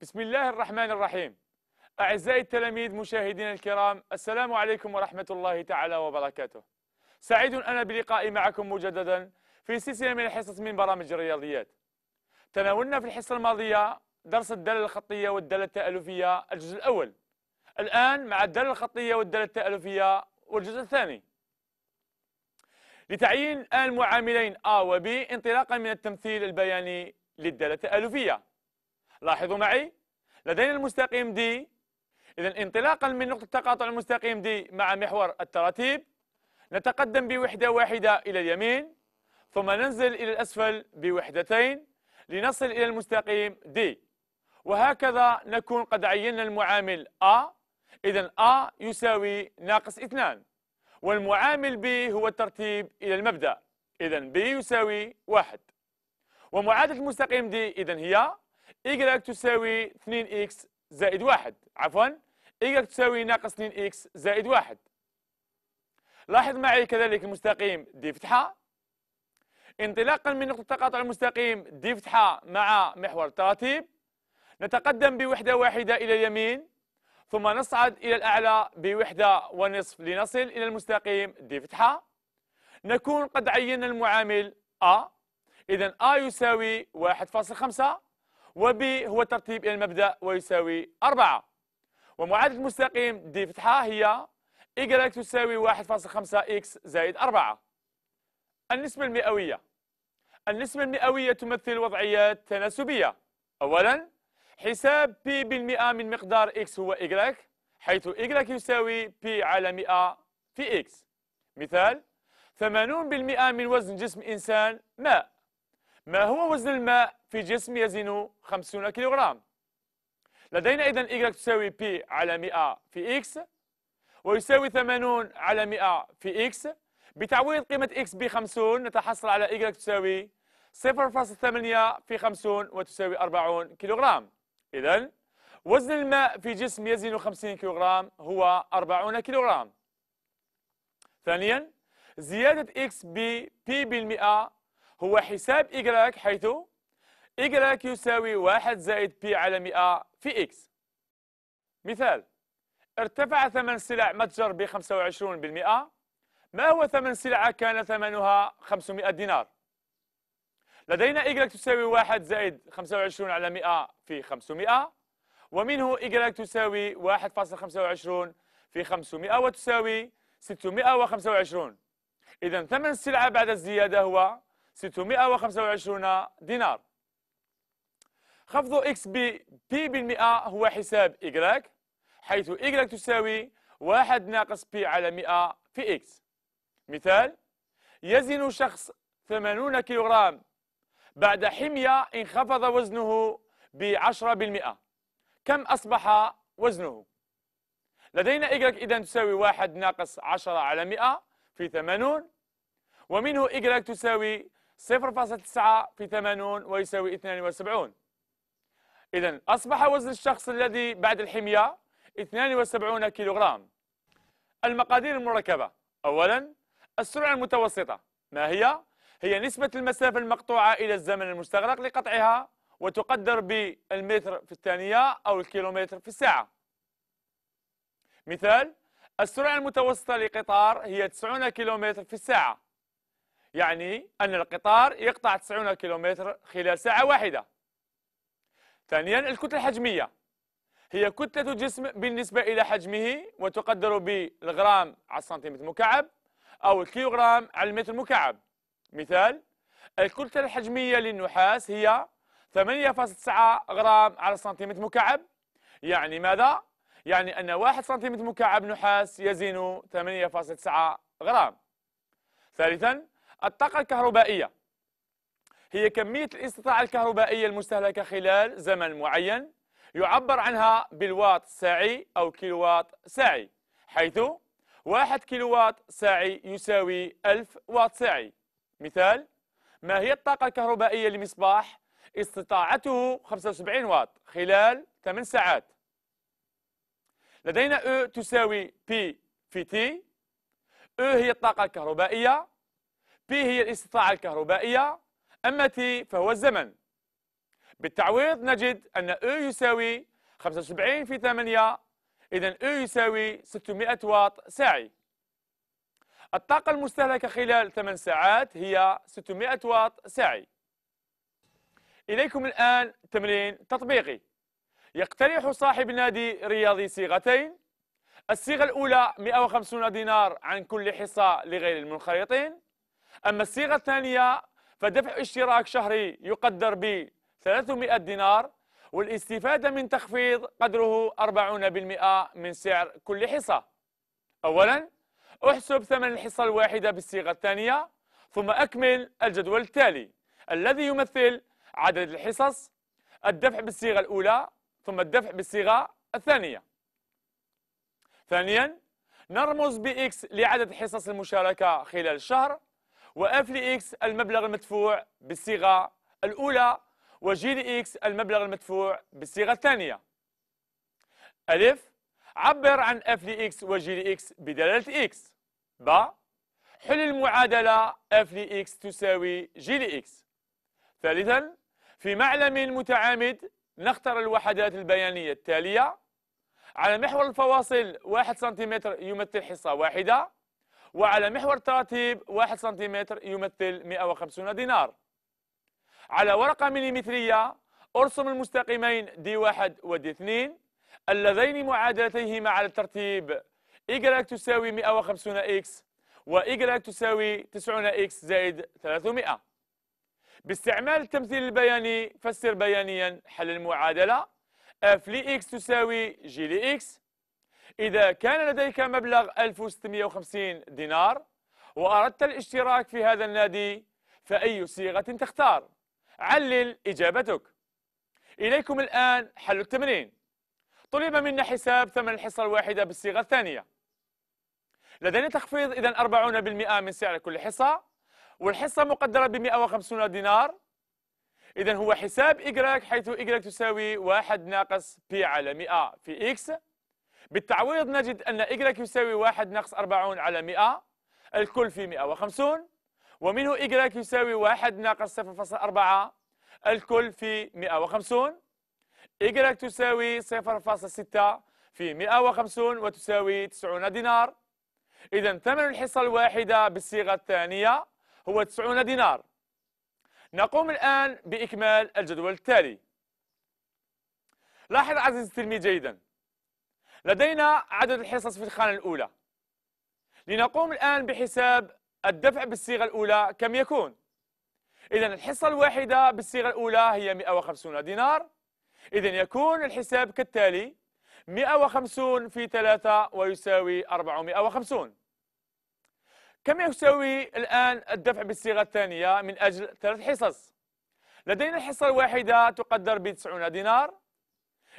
بسم الله الرحمن الرحيم أعزائي التلاميذ مشاهدينا الكرام السلام عليكم ورحمة الله تعالى وبركاته سعيد أنا بلقائي معكم مجددا في سلسلة من الحصص من برامج الرياضيات تناولنا في الحصة الماضية درس الدالة الخطية والدالة التألفية الجزء الأول الآن مع الدالة الخطية والدالة التألفية والجزء الثاني لتعيين المعاملين A و B انطلاقا من التمثيل البياني للدالة التألفية لاحظوا معي لدينا المستقيم دي إذا انطلاقا من نقطة تقاطع المستقيم دي مع محور التراتيب نتقدم بوحدة واحدة إلى اليمين ثم ننزل إلى الأسفل بوحدتين لنصل إلى المستقيم دي وهكذا نكون قد عينا المعامل A إذا A يساوي ناقص 2 والمعامل B هو الترتيب إلى المبدأ إذا B يساوي 1 ومعادلة المستقيم D إذا هي y تساوي 2x زائد واحد عفوا y تساوي ناقص 2x زائد واحد لاحظ معي كذلك المستقيم دي فتحة انطلاقا من نقطة تقاطع المستقيم دي فتحة مع محور التراتيب نتقدم بوحدة واحدة إلى اليمين ثم نصعد إلى الأعلى بوحدة ونصف لنصل إلى المستقيم دي فتحة نكون قد عينا المعامل أ إذا أ يساوي 1.5 وب هو ترتيب إلى المبدأ ويساوي 4 ومعادلة مستقيم دي فتحة هي e y تساوي 1.5x زائد 4 النسبة المئوية النسبة المئوية تمثل وضعيات تناسبية أولا حساب p بالمئة من مقدار x هو y حيث e y يساوي p على 100 في x مثال 80% من وزن جسم إنسان ماء ما هو وزن الماء في جسم يزن 50 كيلوغرام لدينا إذن Y تساوي P على 100 في X ويساوي 80 على 100 في X بتعويض قيمة X ب 50 نتحصل على Y تساوي 0.8 في 50 وتساوي 40 كيلوغرام إذا وزن الماء في جسم يزن 50 كيلوغرام هو 40 كيلوغرام ثانيا زيادة X ب P بالمئة هو حساب y حيث y يساوي 1 زائد بي على 100 في إكس مثال ارتفع ثمن سلع متجر ب 25% ما هو ثمن سلعة كان ثمنها 500 دينار لدينا y تساوي 1 زائد 25 على 100 في 500 ومنه y تساوي 1.25 في 500 وتساوي 625 إذا ثمن السلعة بعد الزيادة هو 625 دينار خفض اكس بي بي بالمئة هو حساب إيكغيك حيث إيكغيك تساوي 1 ناقص بي على 100 في إكس مثال يزن شخص 80 كيلوغرام بعد حمية انخفض وزنه ب 10% كم أصبح وزنه؟ لدينا إيكغيك إذا تساوي 1 ناقص 10 على 100 في 80 ومنه إيكغيك تساوي 0.9 في 80 ويساوي 72 إذا أصبح وزن الشخص الذي بعد الحمية 72 كيلوغرام المقادير المركبة أولا السرعة المتوسطة ما هي؟ هي نسبة المسافة المقطوعة إلى الزمن المستغرق لقطعها وتقدر بالمتر في الثانية أو الكيلومتر في الساعة مثال السرعة المتوسطة لقطار هي 90 كيلومتر في الساعة يعني أن القطار يقطع 90 كيلومتر خلال ساعة واحدة ثانيا الكتلة الحجمية هي كتلة جسم بالنسبة إلى حجمه وتقدر بالغرام على السنتيمتر مكعب أو الكيلوغرام على المتر مكعب مثال الكتلة الحجمية للنحاس هي 8.9 غرام على سنتيمتر مكعب يعني ماذا؟ يعني أن 1 سنتيمتر مكعب نحاس يزن 8.9 غرام ثالثا الطاقة الكهربائية هي كمية الاستطاعة الكهربائية المستهلكة خلال زمن معين يعبر عنها بالواط ساعي أو كيلووات ساعي حيث واحد كيلووات ساعي يساوي ألف واط ساعي مثال ما هي الطاقة الكهربائية لمصباح استطاعته 75 واط خلال 8 ساعات لدينا E تساوي P في T E هي الطاقة الكهربائية تي هي الاستطاعة الكهربائية أما T فهو الزمن بالتعويض نجد أن E يساوي 75 في 8 إذا E يساوي 600 واط ساعي الطاقة المستهلكة خلال 8 ساعات هي 600 واط ساعي إليكم الآن تمرين تطبيقي يقترح صاحب نادي رياضي صيغتين الصيغة الأولى 150 دينار عن كل حصة لغير المنخرطين أما الصيغة الثانية فدفع اشتراك شهري يقدر ب 300 دينار والاستفادة من تخفيض قدره 40% من سعر كل حصة أولا احسب ثمن الحصة الواحدة بالصيغة الثانية ثم أكمل الجدول التالي الذي يمثل عدد الحصص الدفع بالصيغة الأولى ثم الدفع بالصيغة الثانية ثانيا نرمز بإكس لعدد حصص المشاركة خلال الشهر واف لإكس المبلغ المدفوع بالصيغة الأولى وجي لإكس المبلغ المدفوع بالصيغة الثانية ألف عبر عن اف لإكس وجي لإكس بدلالة إكس ب حل المعادلة اف لإكس تساوي جي لإكس ثالثا في معلم متعامد نختار الوحدات البيانية التالية على محور الفواصل واحد سنتيمتر يمثل حصة واحدة وعلى محور تراتيب 1 سنتيمتر يمثل 150 دينار على ورقة مليمترية ارسم المستقيمين دي 1 ودي 2 اللذين معادلتيهما على الترتيب y تساوي 150 x و y تساوي 90 x زائد 300 باستعمال التمثيل البياني فسر بيانيا حل المعادلة f X تساوي g X إذا كان لديك مبلغ 1650 دينار وأردت الاشتراك في هذا النادي فأي صيغة تختار علل إجابتك إليكم الآن حل التمرين طلب منا حساب ثمن الحصة الواحدة بالصيغة الثانية لدينا تخفيض إذا 40% من سعر كل حصة والحصة مقدرة ب 150 دينار إذا هو حساب إجراك حيث إجراك تساوي 1 ناقص بي على 100 في إكس بالتعويض نجد أن y يساوي 1 ناقص 40 على 100 الكل في 150 ومنه y يساوي 1 ناقص 0.4 الكل في 150 y تساوي 0.6 في 150 وتساوي 90 دينار إذا ثمن الحصة الواحدة بالصيغة الثانية هو 90 دينار نقوم الآن بإكمال الجدول التالي لاحظ عزيزي التلميذ جيداً لدينا عدد الحصص في الخانة الأولى لنقوم الآن بحساب الدفع بالصيغة الأولى كم يكون؟ إذا الحصة الواحدة بالصيغة الأولى هي 150 دينار إذا يكون الحساب كالتالي 150 في 3 ويساوي 450 كم يساوي الآن الدفع بالصيغة الثانية من أجل ثلاث حصص؟ لدينا الحصة الواحدة تقدر ب 90 دينار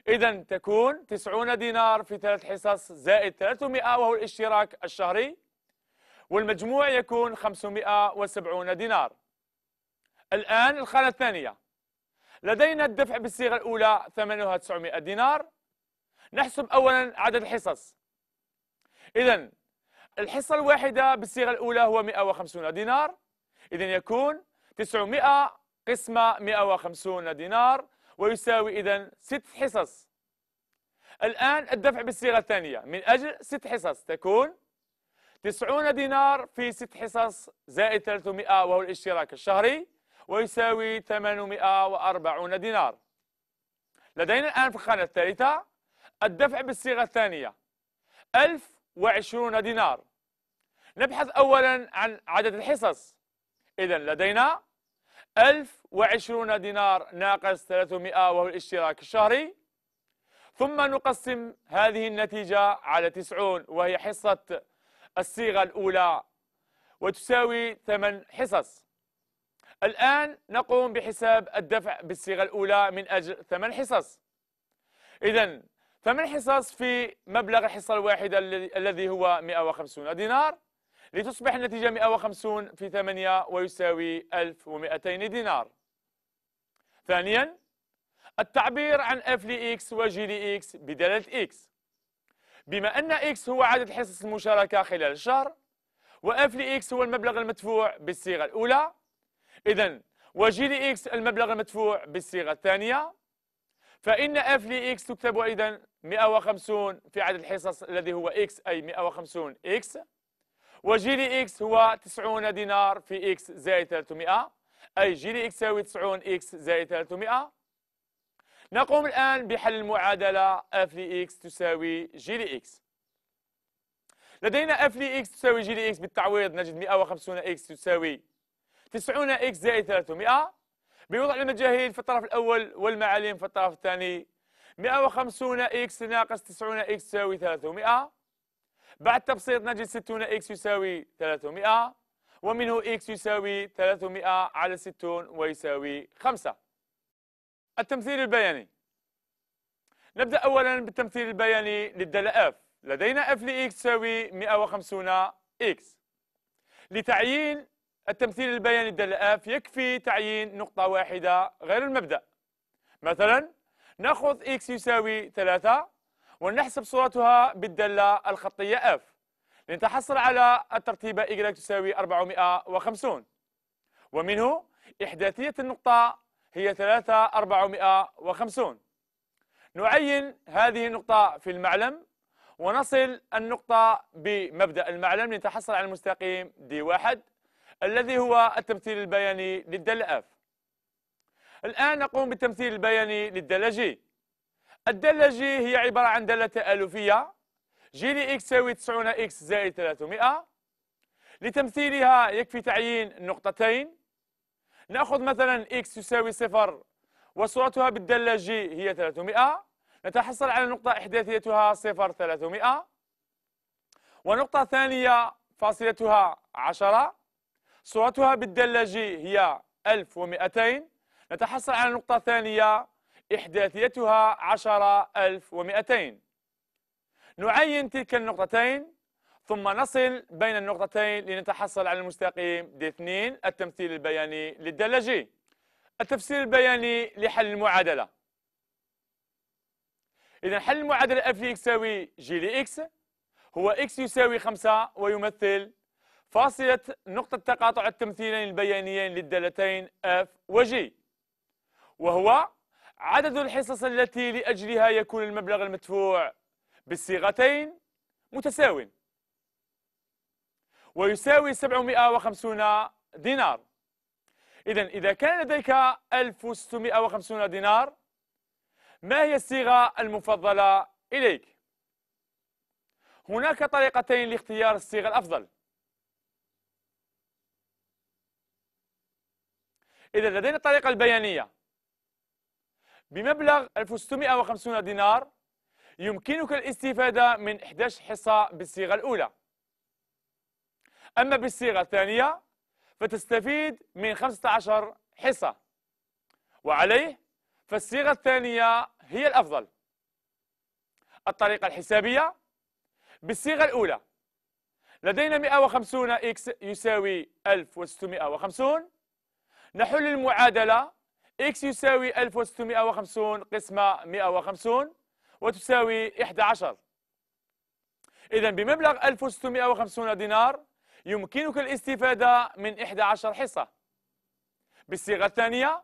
إذا تكون 90 دينار في ثلاث حصص زائد 300 وهو الاشتراك الشهري والمجموع يكون 570 دينار الآن الخانة الثانية لدينا الدفع بالصيغة الأولى ثمنها 900 دينار نحسب أولا عدد الحصص إذا الحصة الواحدة بالصيغة الأولى هو 150 دينار إذا يكون 900 قسمة 150 دينار ويساوي إذا ست حصص الآن الدفع بالصيغة الثانية من أجل ست حصص تكون تسعون دينار في ست حصص زائد 300 وهو الاشتراك الشهري ويساوي 840 دينار لدينا الآن في الخانة الثالثة الدفع بالصيغة الثانية 1020 دينار نبحث أولا عن عدد الحصص إذا لدينا 1020 دينار ناقص 300 وهو الاشتراك الشهري ثم نقسم هذه النتيجة على 90 وهي حصة الصيغة الأولى وتساوي 8 حصص الآن نقوم بحساب الدفع بالصيغة الأولى من أجل 8 حصص إذا 8 حصص في مبلغ الحصة الواحدة الذي هو 150 دينار لتصبح النتيجة 150 في 8 ويساوي 1200 دينار ثانيا التعبير عن اف لإكس وجي لإكس بدلالة إكس بما أن إكس هو عدد حصص المشاركة خلال الشهر و لي لإكس هو المبلغ المدفوع بالصيغة الأولى إذا لي لإكس المبلغ المدفوع بالصيغة الثانية فإن اف لإكس تكتب إذا 150 في عدد الحصص الذي هو إكس أي 150 إكس وجيلي إكس هو 90 دينار في إكس زائد 300 أي جيلي إكس يساوي 90 إكس زائد 300 نقوم الآن بحل المعادلة اف لي إكس تساوي جي إكس لدينا اف لي إكس تساوي جي إكس بالتعويض نجد 150 إكس تساوي 90 إكس زائد 300 بوضع المجاهيل في الطرف الأول والمعالم في الطرف الثاني 150 إكس ناقص 90 إكس تساوي 300 بعد تبسيط نجد 60 إكس يساوي 300 ومنه إكس يساوي 300 على 60 ويساوي 5 التمثيل البياني نبدأ أولا بالتمثيل البياني للدالة F لدينا F لإكس تساوي 150 إكس لتعيين التمثيل البياني الدالة F يكفي تعيين نقطة واحدة غير المبدأ مثلا نأخذ إكس يساوي 3 ونحسب صورتها بالدالة الخطية F لنتحصل على الترتيبة Y تساوي 450 ومنه إحداثية النقطة هي 3 450 نعين هذه النقطة في المعلم ونصل النقطة بمبدأ المعلم لنتحصل على المستقيم دي 1 الذي هو التمثيل البياني للدالة F الآن نقوم بالتمثيل البياني للدالة G الدالة جي هي عبارة عن دالة تآلفية جي اكس تساوي 90 إكس زائد 300 لتمثيلها يكفي تعيين النقطتين نأخذ مثلا إكس يساوي صفر وصورتها بالدالة جي هي 300 نتحصل على نقطة إحداثيتها صفر 300 ونقطة ثانية فاصلتها 10 صورتها بالدالة جي هي 1200 نتحصل على نقطة ثانية إحداثيتها 10200 نعين تلك النقطتين ثم نصل بين النقطتين لنتحصل على المستقيم د 2 التمثيل البياني للدالة جي التفسير البياني لحل المعادلة إذا حل المعادلة اف يساوي جي لإكس هو إكس يساوي 5 ويمثل فاصلة نقطة تقاطع التمثيلين البيانيين للدالتين اف وجي وهو عدد الحصص التي لأجلها يكون المبلغ المدفوع بالصيغتين متساو ويساوي 750 دينار إذا إذا كان لديك 1650 دينار ما هي الصيغة المفضلة إليك؟ هناك طريقتين لاختيار الصيغة الأفضل إذا لدينا الطريقة البيانية بمبلغ 1650 دينار يمكنك الاستفادة من 11 حصة بالصيغة الأولى أما بالصيغة الثانية فتستفيد من 15 حصة وعليه فالصيغة الثانية هي الأفضل الطريقة الحسابية بالصيغة الأولى لدينا 150 إكس يساوي 1650 نحل المعادلة إكس يساوي 1650 قسمة 150 وتساوي 11 إذا بمبلغ 1650 دينار يمكنك الاستفادة من 11 حصة بالصيغة الثانية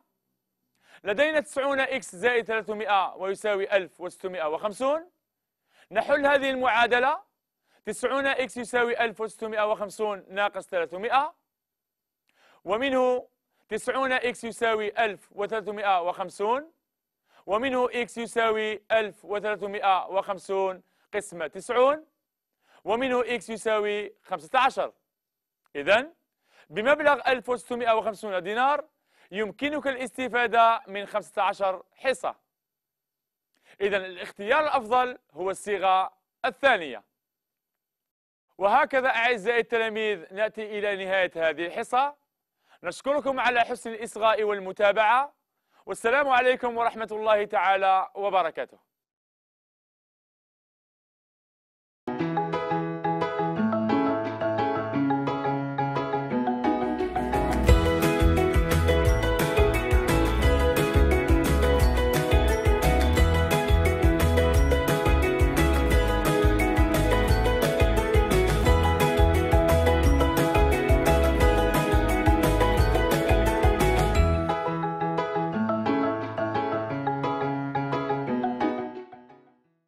لدينا 90 إكس زائد 300 ويساوي 1650 نحل هذه المعادلة 90 إكس يساوي 1650 ناقص 300 ومنه 90 إكس يساوي 1350 ومنه إكس يساوي 1350 قسمة 90 ومنه إكس يساوي 15 إذا بمبلغ 1650 دينار يمكنك الاستفادة من 15 حصة إذا الاختيار الأفضل هو الصيغة الثانية وهكذا أعزائي التلاميذ نأتي إلى نهاية هذه الحصة نشكركم على حسن الإصغاء والمتابعة والسلام عليكم ورحمة الله تعالى وبركاته